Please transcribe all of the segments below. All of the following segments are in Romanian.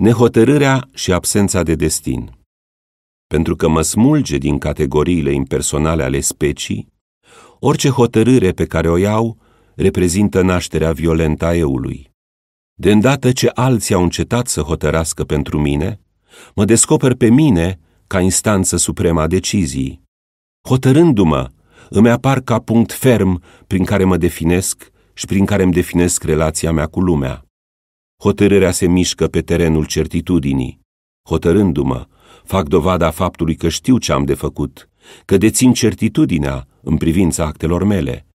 Nehotărârea și absența de destin. Pentru că mă smulge din categoriile impersonale ale specii, orice hotărâre pe care o iau reprezintă nașterea violentă a eului. De îndată ce alții au încetat să hotărască pentru mine, mă descoper pe mine ca instanță supremă a decizii. Hotărându-mă, îmi apar ca punct ferm prin care mă definesc și prin care îmi definesc relația mea cu lumea. Hotărârea se mișcă pe terenul certitudinii. Hotărându-mă, fac dovada faptului că știu ce am de făcut, că dețin certitudinea în privința actelor mele.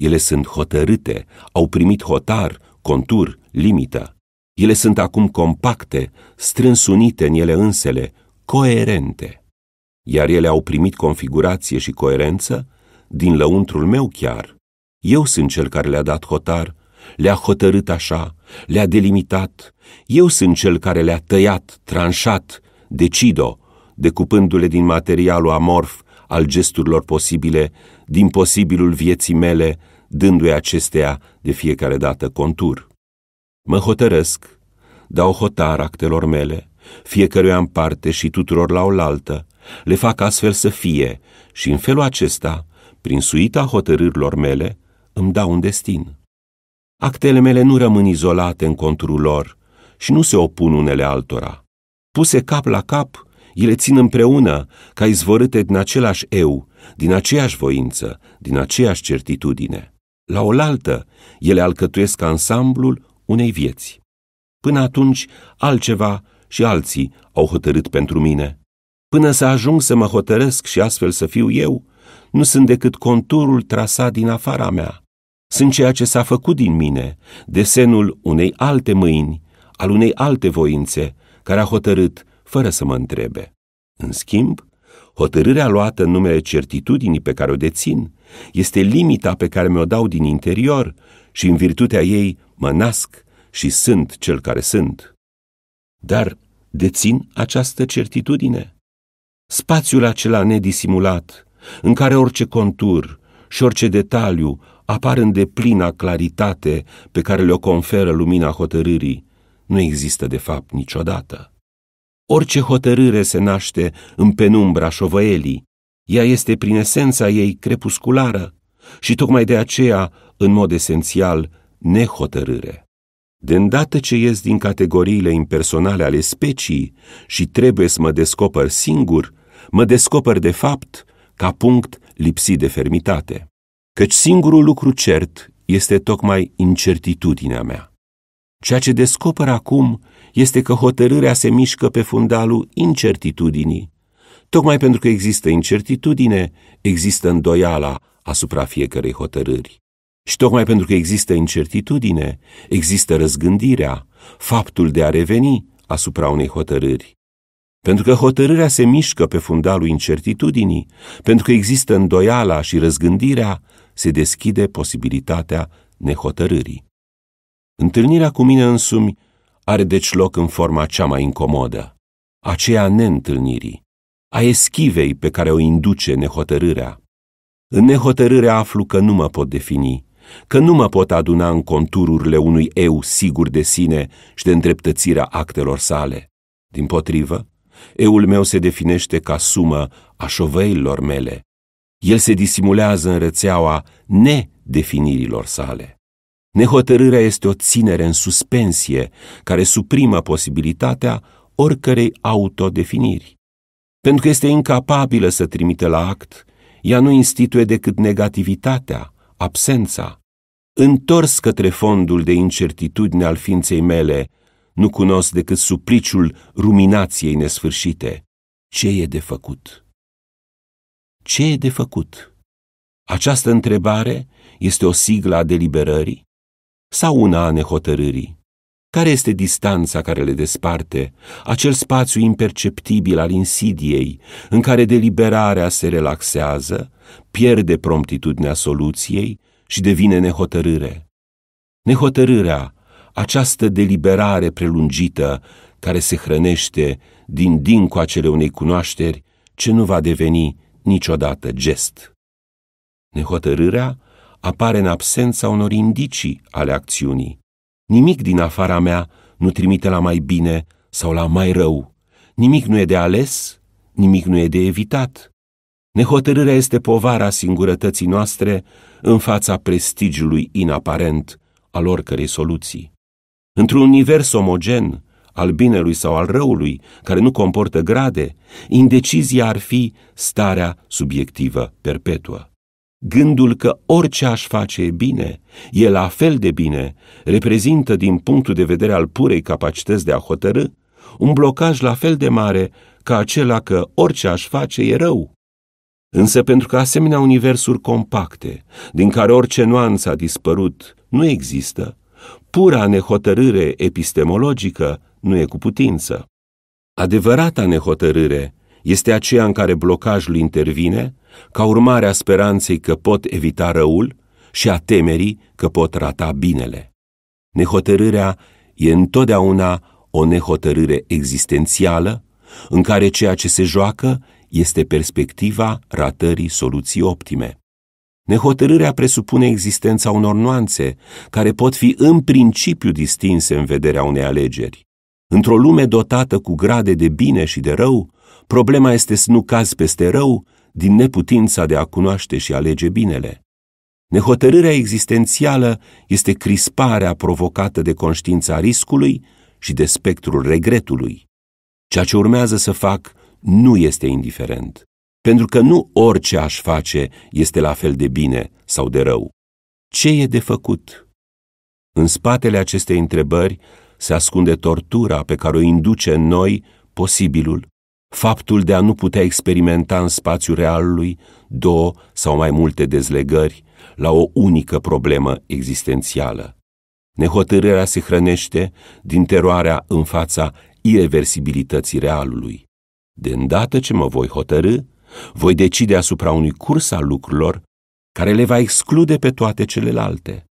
Ele sunt hotărâte, au primit hotar, contur, limită. Ele sunt acum compacte, strâns unite în ele însele, coerente. Iar ele au primit configurație și coerență din lăuntrul meu chiar. Eu sunt cel care le-a dat hotar le-a hotărât așa, le-a delimitat. Eu sunt cel care le-a tăiat, tranșat, decido, decupându-le din materialul amorf al gesturilor posibile, din posibilul vieții mele, dându-i acestea de fiecare dată contur. Mă hotărăsc, dau hotar actelor mele, fiecare în parte și tuturor la oaltă, le fac astfel să fie și în felul acesta, prin suita hotărârilor mele, îmi dau un destin. Actele mele nu rămân izolate în conturul lor și nu se opun unele altora. Puse cap la cap, ele țin împreună, ca izvorâte din același eu, din aceeași voință, din aceeași certitudine. La oaltă, ele alcătuiesc ansamblul unei vieți. Până atunci, altceva și alții au hotărât pentru mine. Până să ajung să mă hotărăsc și astfel să fiu eu, nu sunt decât conturul trasat din afara mea, sunt ceea ce s-a făcut din mine, desenul unei alte mâini, al unei alte voințe, care a hotărât fără să mă întrebe. În schimb, hotărârea luată în numele certitudinii pe care o dețin este limita pe care mi-o dau din interior și în virtutea ei mă nasc și sunt cel care sunt. Dar dețin această certitudine? Spațiul acela nedisimulat, în care orice contur și orice detaliu apar în deplina claritate pe care le-o conferă lumina hotărârii, nu există de fapt niciodată. Orice hotărâre se naște în penumbra șovăelii, ea este prin esența ei crepusculară și tocmai de aceea, în mod esențial, nehotărâre. De îndată ce ies din categoriile impersonale ale specii și trebuie să mă descoper singur, mă descoper de fapt ca punct lipsit de fermitate căci singurul lucru cert este tocmai incertitudinea mea. Ceea ce descoper acum este că hotărârea se mișcă pe fundalul incertitudinii. Tocmai pentru că există incertitudine, există îndoiala asupra fiecărei hotărâri. Și tocmai pentru că există incertitudine, există răzgândirea, faptul de a reveni asupra unei hotărâri. Pentru că hotărârea se mișcă pe fundalul incertitudinii, pentru că există îndoiala și răzgândirea, se deschide posibilitatea nehotărârii. Întâlnirea cu mine însumi are deci loc în forma cea mai incomodă, aceea neîntâlnirii, a eschivei pe care o induce nehotărârea. În nehotărâre aflu că nu mă pot defini, că nu mă pot aduna în contururile unui eu sigur de sine și de îndreptățirea actelor sale. Din potrivă, eul meu se definește ca sumă a șoveilor mele, el se disimulează în rețeaua nedefinirilor sale. Nehotărârea este o ținere în suspensie care suprimă posibilitatea oricărei autodefiniri. Pentru că este incapabilă să trimite la act, ea nu instituie decât negativitatea, absența. Întors către fondul de incertitudine al ființei mele, nu cunosc decât supliciul ruminației nesfârșite. Ce e de făcut? Ce e de făcut? Această întrebare este o sigla a deliberării sau una a nehotărârii? Care este distanța care le desparte, acel spațiu imperceptibil al insidiei, în care deliberarea se relaxează, pierde promptitudinea soluției și devine nehotărâre? Nehotărârea, această deliberare prelungită care se hrănește din dincoacele unei cunoașteri ce nu va deveni niciodată gest. Nehotărârea apare în absența unor indicii ale acțiunii. Nimic din afara mea nu trimite la mai bine sau la mai rău. Nimic nu e de ales, nimic nu e de evitat. Nehotărârea este povara singurătății noastre în fața prestigiului inaparent al oricărei soluții. Într-un univers omogen, al binelui sau al răului, care nu comportă grade, indecizia ar fi starea subiectivă perpetuă. Gândul că orice aș face e bine, e la fel de bine, reprezintă din punctul de vedere al purei capacități de a hotărâ, un blocaj la fel de mare ca acela că orice aș face e rău. Însă pentru că asemenea universuri compacte, din care orice nuanță a dispărut, nu există, pura nehotărâre epistemologică nu e cu putință. Adevărata nehotărâre este aceea în care blocajul intervine ca urmare a speranței că pot evita răul și a temerii că pot rata binele. Nehotărârea e întotdeauna o nehotărâre existențială în care ceea ce se joacă este perspectiva ratării soluții optime. Nehotărârea presupune existența unor nuanțe care pot fi în principiu distinse în vederea unei alegeri. Într-o lume dotată cu grade de bine și de rău, problema este să nu cazi peste rău din neputința de a cunoaște și alege binele. Nehotărârea existențială este crisparea provocată de conștiința riscului și de spectrul regretului. Ceea ce urmează să fac nu este indiferent, pentru că nu orice aș face este la fel de bine sau de rău. Ce e de făcut? În spatele acestei întrebări se ascunde tortura pe care o induce în noi posibilul, faptul de a nu putea experimenta în spațiul realului două sau mai multe dezlegări la o unică problemă existențială. Nehotărârea se hrănește din teroarea în fața irreversibilității realului. De îndată ce mă voi hotărâ, voi decide asupra unui curs al lucrurilor care le va exclude pe toate celelalte.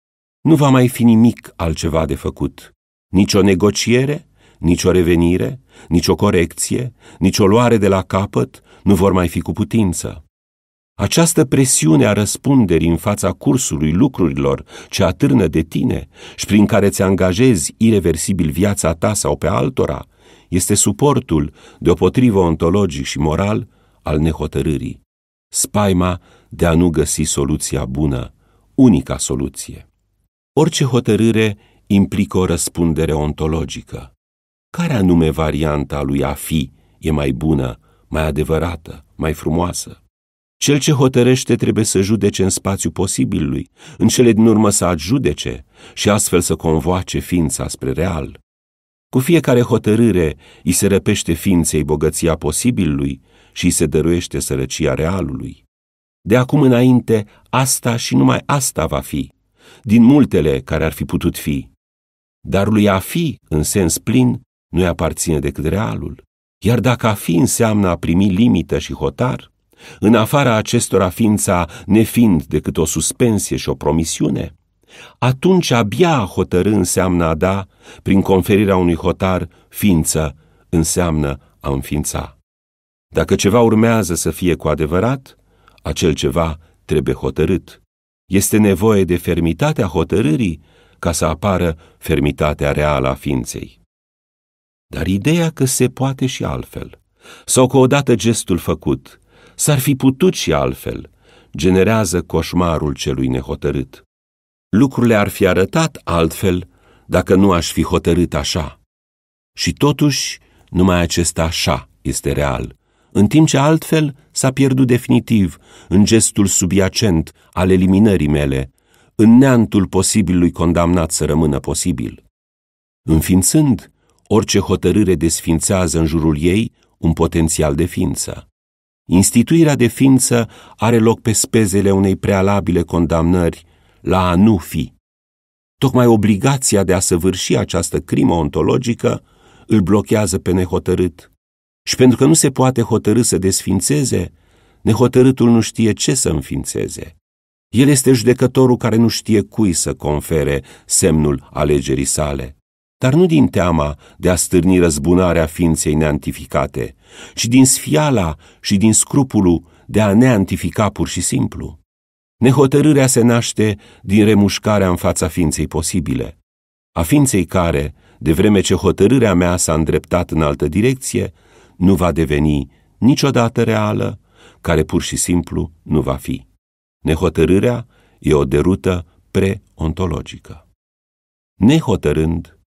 Nu va mai fi nimic altceva de făcut. Nicio negociere, nicio revenire, nicio corecție, nicio luare de la capăt nu vor mai fi cu putință. Această presiune a răspunderii în fața cursului lucrurilor ce atârnă de tine și prin care ți angajezi irreversibil viața ta sau pe altora, este suportul, deopotrivă ontologic și moral, al nehotărârii. Spaima de a nu găsi soluția bună, unica soluție. Orice hotărâre implică o răspundere ontologică. Care anume varianta lui a fi e mai bună, mai adevărată, mai frumoasă? Cel ce hotărăște trebuie să judece în spațiu posibilului, în cele din urmă să adjudece și astfel să convoace ființa spre real. Cu fiecare hotărâre îi se răpește ființei bogăția posibilului și îi se dăruiește sărăcia realului. De acum înainte, asta și numai asta va fi, din multele care ar fi putut fi dar lui a fi, în sens plin, nu-i aparține decât realul. Iar dacă a fi înseamnă a primi limită și hotar, în afara acestora ființa nefiind decât o suspensie și o promisiune, atunci abia a hotărâ înseamnă a da, prin conferirea unui hotar, ființă înseamnă a înființa. Dacă ceva urmează să fie cu adevărat, acel ceva trebuie hotărât. Este nevoie de fermitatea hotărârii ca să apară fermitatea reală a ființei. Dar ideea că se poate și altfel, sau că odată gestul făcut s-ar fi putut și altfel, generează coșmarul celui nehotărât. Lucrurile ar fi arătat altfel dacă nu aș fi hotărât așa. Și totuși, numai acesta așa este real, în timp ce altfel s-a pierdut definitiv în gestul subiacent al eliminării mele, în neantul posibilului condamnat să rămână posibil. Înființând, orice hotărâre desfințează în jurul ei un potențial de ființă. Instituirea de ființă are loc pe spezele unei prealabile condamnări la a nu fi. Tocmai obligația de a săvârși această crimă ontologică îl blochează pe nehotărât. Și pentru că nu se poate hotărâ să desfințeze, nehotărâtul nu știe ce să înființeze. El este judecătorul care nu știe cui să confere semnul alegerii sale, dar nu din teama de a stârni răzbunarea ființei neantificate, ci din sfiala și din scrupulul de a neantifica pur și simplu. Nehotărârea se naște din remușcarea în fața ființei posibile, a ființei care, de vreme ce hotărârea mea s-a îndreptat în altă direcție, nu va deveni niciodată reală, care pur și simplu nu va fi. Nehotărârea e o derută preontologică. Nehotărând,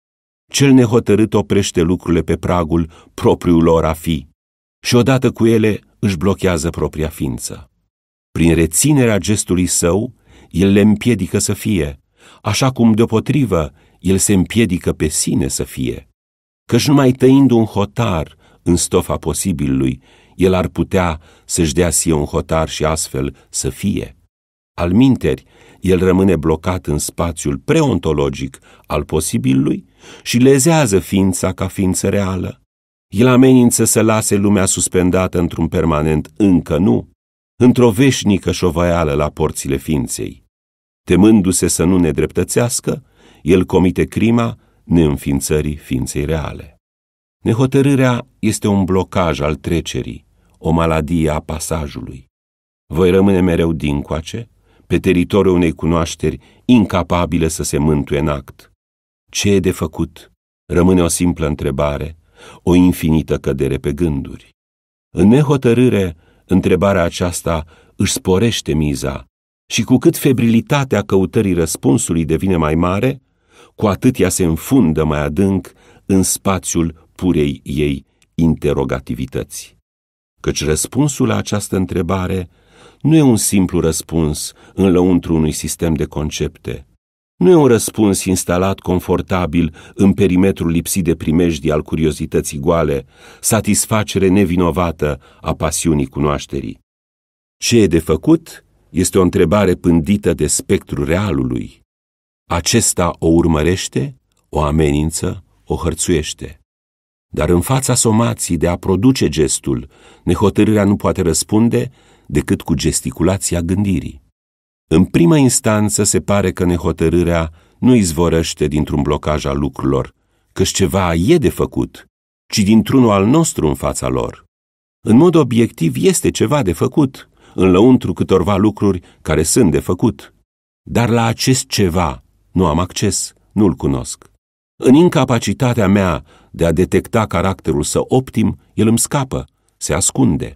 cel nehotărât oprește lucrurile pe pragul propriul lor a fi și odată cu ele își blochează propria ființă. Prin reținerea gestului său, el le împiedică să fie, așa cum deopotrivă el se împiedică pe sine să fie, căci numai tăind un hotar în stofa posibilului, el ar putea să-și dea sie un hotar și astfel să fie. Al minteri, el rămâne blocat în spațiul preontologic al posibilului și lezează ființa ca ființă reală. El amenință să lase lumea suspendată într-un permanent încă nu, într-o veșnică șovăială la porțile ființei. Temându-se să nu ne dreptățească, el comite crima neînființării ființei reale. Nehotărârea este un blocaj al trecerii, o maladie a pasajului. Voi rămâne mereu din coace? pe teritoriul unei cunoașteri incapabile să se mântuie în act. Ce e de făcut? Rămâne o simplă întrebare, o infinită cădere pe gânduri. În nehotărâre, întrebarea aceasta își sporește miza și cu cât febrilitatea căutării răspunsului devine mai mare, cu atât ea se înfundă mai adânc în spațiul purei ei interogativități. Căci răspunsul la această întrebare nu e un simplu răspuns în lăuntru unui sistem de concepte. Nu e un răspuns instalat confortabil în perimetrul lipsit de primejdii al curiozității goale, satisfacere nevinovată a pasiunii cunoașterii. Ce e de făcut este o întrebare pândită de spectru realului. Acesta o urmărește, o amenință, o hărțuiește. Dar în fața somații de a produce gestul, nehotărârea nu poate răspunde decât cu gesticulația gândirii. În prima instanță se pare că nehotărârea nu izvorăște dintr-un blocaj al lucrurilor, căci ceva e de făcut, ci dintr-unul al nostru în fața lor. În mod obiectiv este ceva de făcut, în lăuntru câtorva lucruri care sunt de făcut. Dar la acest ceva nu am acces, nu-l cunosc. În incapacitatea mea de a detecta caracterul său optim, el îmi scapă, se ascunde.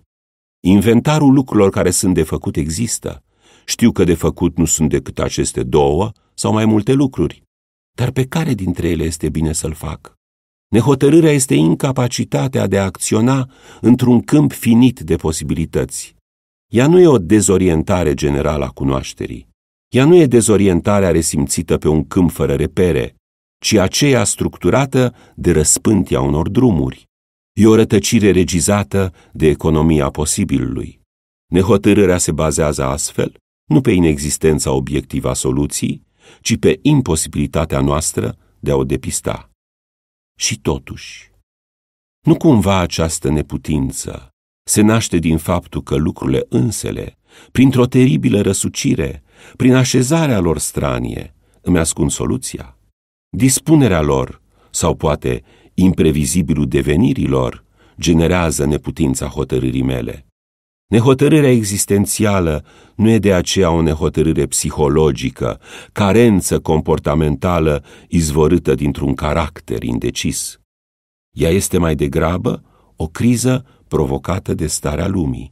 Inventarul lucrurilor care sunt de făcut există. Știu că de făcut nu sunt decât aceste două sau mai multe lucruri. Dar pe care dintre ele este bine să-l fac? Nehotărârea este incapacitatea de a acționa într-un câmp finit de posibilități. Ea nu e o dezorientare generală a cunoașterii. Ea nu e dezorientarea resimțită pe un câmp fără repere, ci aceea structurată de răspântia unor drumuri. E o rătăcire regizată de economia posibilului. Nehotărârea se bazează astfel nu pe inexistența obiectivă a soluției, ci pe imposibilitatea noastră de a o depista. Și totuși, nu cumva această neputință se naște din faptul că lucrurile însele, printr-o teribilă răsucire, prin așezarea lor stranie, îmi ascund soluția? Dispunerea lor, sau poate imprevizibilul devenirilor generează neputința hotărârii mele. Nehotărârea existențială nu e de aceea o nehotărâre psihologică, carență comportamentală izvorâtă dintr-un caracter indecis. Ea este mai degrabă o criză provocată de starea lumii.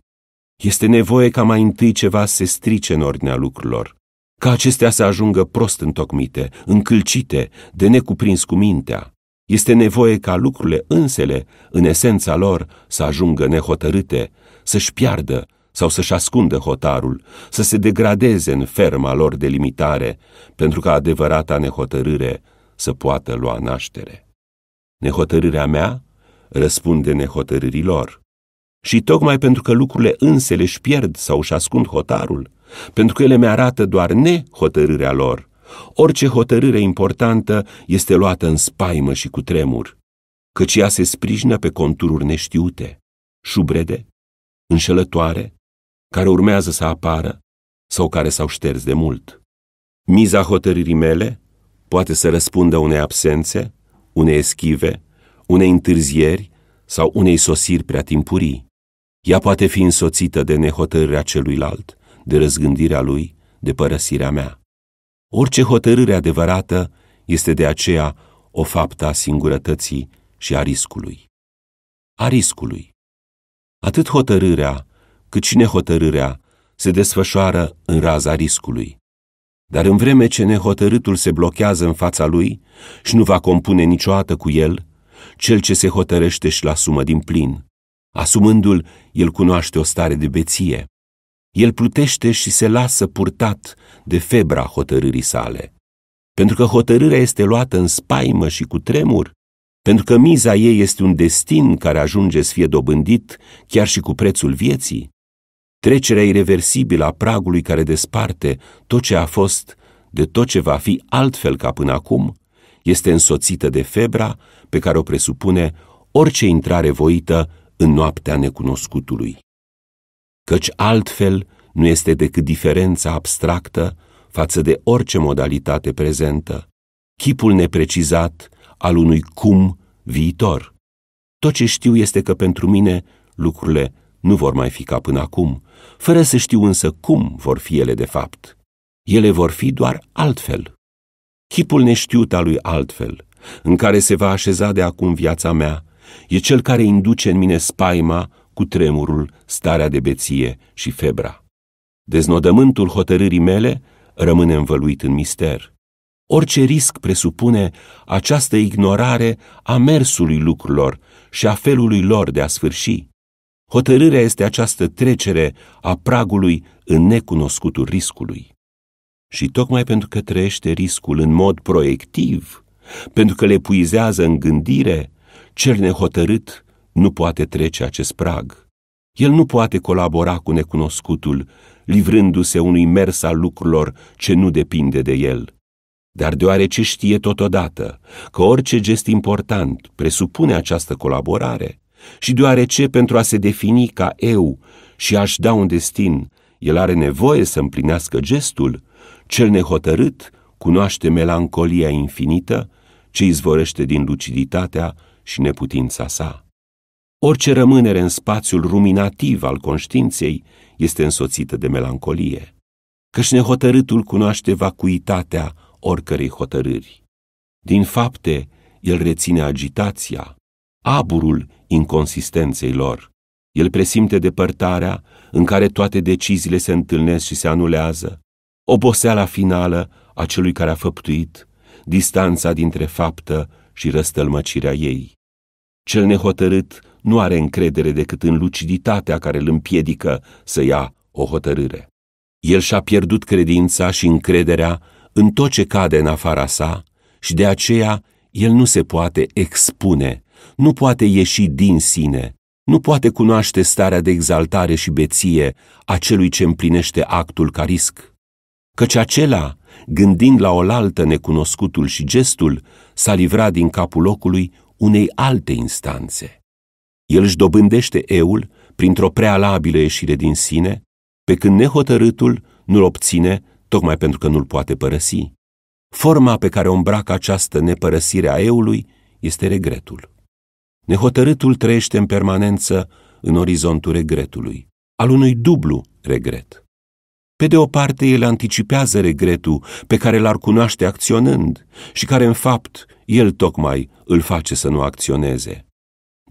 Este nevoie ca mai întâi ceva să se strice în ordinea lucrurilor, ca acestea să ajungă prost întocmite, încălcite, de necuprins cu mintea. Este nevoie ca lucrurile însele, în esența lor, să ajungă nehotărâte, să-și piardă sau să-și ascundă hotarul, să se degradeze în ferma lor de limitare, pentru ca adevărata nehotărâre să poată lua naștere. Nehotărârea mea răspunde nehotărârilor. Și tocmai pentru că lucrurile însele își pierd sau își ascund hotarul, pentru că ele mi arată doar nehotărârea lor, Orice hotărâre importantă este luată în spaimă și cu tremur, căci ea se sprijină pe contururi neștiute, șubrede, înșelătoare, care urmează să apară sau care s-au șters de mult. Miza hotărârii mele poate să răspundă unei absențe, unei eschive, unei întârzieri sau unei sosiri prea timpurii. Ea poate fi însoțită de nehotărârea celuilalt, de răzgândirea lui, de părăsirea mea. Orice hotărâre adevărată este de aceea o faptă a singurătății și a riscului. A riscului. Atât hotărârea, cât și nehotărârea se desfășoară în raza riscului. Dar în vreme ce nehotărâtul se blochează în fața lui și nu va compune niciodată cu el, cel ce se hotărăște și-l asumă din plin. Asumându-l, el cunoaște o stare de beție. El plutește și se lasă purtat de febra hotărârii sale. Pentru că hotărârea este luată în spaimă și cu tremur, pentru că miza ei este un destin care ajunge să fie dobândit chiar și cu prețul vieții. Trecerea irreversibilă a pragului care desparte tot ce a fost de tot ce va fi altfel ca până acum, este însoțită de febra pe care o presupune orice intrare voită în noaptea necunoscutului. Căci altfel nu este decât diferența abstractă față de orice modalitate prezentă, chipul neprecizat al unui cum viitor. Tot ce știu este că pentru mine lucrurile nu vor mai fi ca până acum, fără să știu însă cum vor fi ele de fapt. Ele vor fi doar altfel. Chipul neștiut al lui altfel, în care se va așeza de acum viața mea, e cel care induce în mine spaima cu tremurul, starea de beție și febra. Deznodământul hotărârii mele rămâne învăluit în mister. Orice risc presupune această ignorare a mersului lucrurilor și a felului lor de a sfârși. Hotărârea este această trecere a pragului în necunoscutul riscului. Și tocmai pentru că trăiește riscul în mod proiectiv, pentru că le puizează în gândire, cel nehotărât nu poate trece acest prag. El nu poate colabora cu necunoscutul, livrându-se unui mers al lucrurilor ce nu depinde de el. Dar deoarece știe totodată că orice gest important presupune această colaborare și deoarece pentru a se defini ca eu și a-și da un destin, el are nevoie să împlinească gestul, cel nehotărât cunoaște melancolia infinită ce izvorăște din luciditatea și neputința sa. Orice rămânere în spațiul ruminativ al conștiinței este însoțită de melancolie, căci nehotărâtul cunoaște vacuitatea oricărei hotărâri. Din fapte, el reține agitația, aburul inconsistenței lor. El presimte depărtarea în care toate deciziile se întâlnesc și se anulează, oboseala finală a celui care a făptuit, distanța dintre faptă și răstălmăcirea ei. Cel nehotărât nu are încredere decât în luciditatea care îl împiedică să ia o hotărâre. El și-a pierdut credința și încrederea în tot ce cade în afara sa și de aceea el nu se poate expune, nu poate ieși din sine, nu poate cunoaște starea de exaltare și beție a celui ce împlinește actul ca risc. Căci acela, gândind la oaltă necunoscutul și gestul, s-a livrat din capul locului unei alte instanțe. El își dobândește eul printr-o prealabilă ieșire din sine, pe când nehotărâtul nu-l obține tocmai pentru că nu-l poate părăsi. Forma pe care o îmbracă această nepărăsire a eului este regretul. Nehotărâtul trăiește în permanență în orizontul regretului, al unui dublu regret. Pe de o parte, el anticipează regretul pe care l-ar cunoaște acționând și care, în fapt, el tocmai îl face să nu acționeze.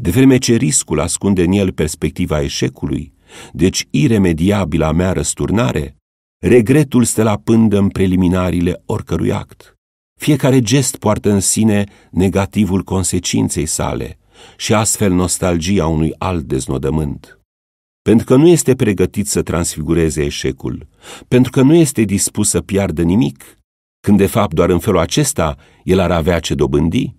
De vreme ce riscul ascunde în el perspectiva eșecului, deci iremediabila mea răsturnare, regretul stă la pândă în preliminariile oricărui act. Fiecare gest poartă în sine negativul consecinței sale și astfel nostalgia unui alt deznodământ pentru că nu este pregătit să transfigureze eșecul, pentru că nu este dispus să piardă nimic, când de fapt doar în felul acesta el ar avea ce dobândi?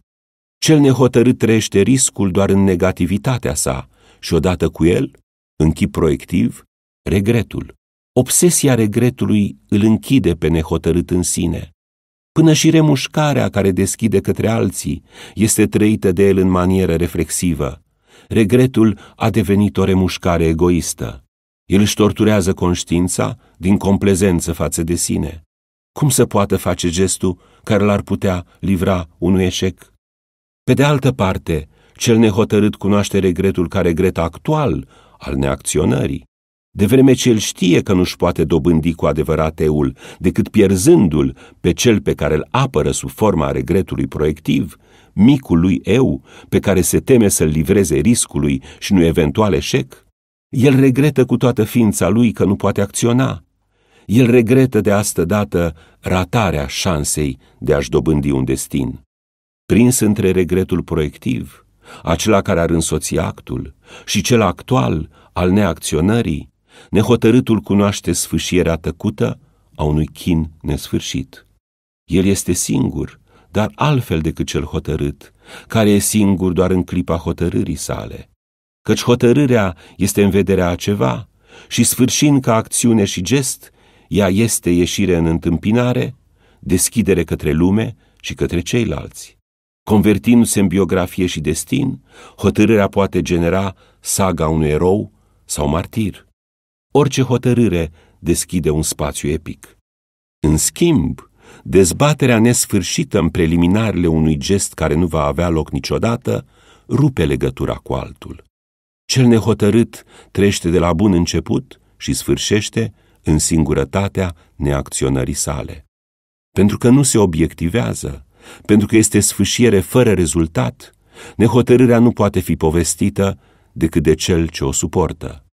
Cel nehotărât trăiește riscul doar în negativitatea sa și odată cu el, în chip proiectiv, regretul. Obsesia regretului îl închide pe nehotărât în sine. Până și remușcarea care deschide către alții este trăită de el în manieră reflexivă, regretul a devenit o remușcare egoistă. El își torturează conștiința din complezență față de sine. Cum să poată face gestul care l-ar putea livra unui eșec? Pe de altă parte, cel nehotărât cunoaște regretul ca regret actual al neacționării. De vreme ce el știe că nu-și poate dobândi cu adevărat eul decât pierzându-l pe cel pe care îl apără sub forma regretului proiectiv, micul lui eu, pe care se teme să-l livreze riscului și nu eventual eșec? El regretă cu toată ființa lui că nu poate acționa. El regretă de astă dată ratarea șansei de a-și dobândi un destin. Prins între regretul proiectiv, acela care ar însoți actul, și cel actual al neacționării, nehotărâtul cunoaște sfâșierea tăcută a unui chin nesfârșit. El este singur, dar altfel decât cel hotărât, care e singur doar în clipa hotărârii sale. Căci hotărârea este în vederea a ceva și sfârșind ca acțiune și gest, ea este ieșire în întâmpinare, deschidere către lume și către ceilalți. Convertindu-se în biografie și destin, hotărârea poate genera saga unui erou sau martir. Orice hotărâre deschide un spațiu epic. În schimb, dezbaterea nesfârșită în preliminarele unui gest care nu va avea loc niciodată, rupe legătura cu altul. Cel nehotărât trește de la bun început și sfârșește în singurătatea neacționării sale. Pentru că nu se obiectivează, pentru că este sfârșire fără rezultat, nehotărârea nu poate fi povestită decât de cel ce o suportă.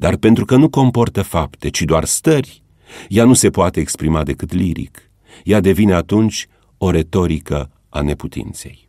Dar pentru că nu comportă fapte, ci doar stări, ea nu se poate exprima decât liric ea devine atunci o retorică a neputinței.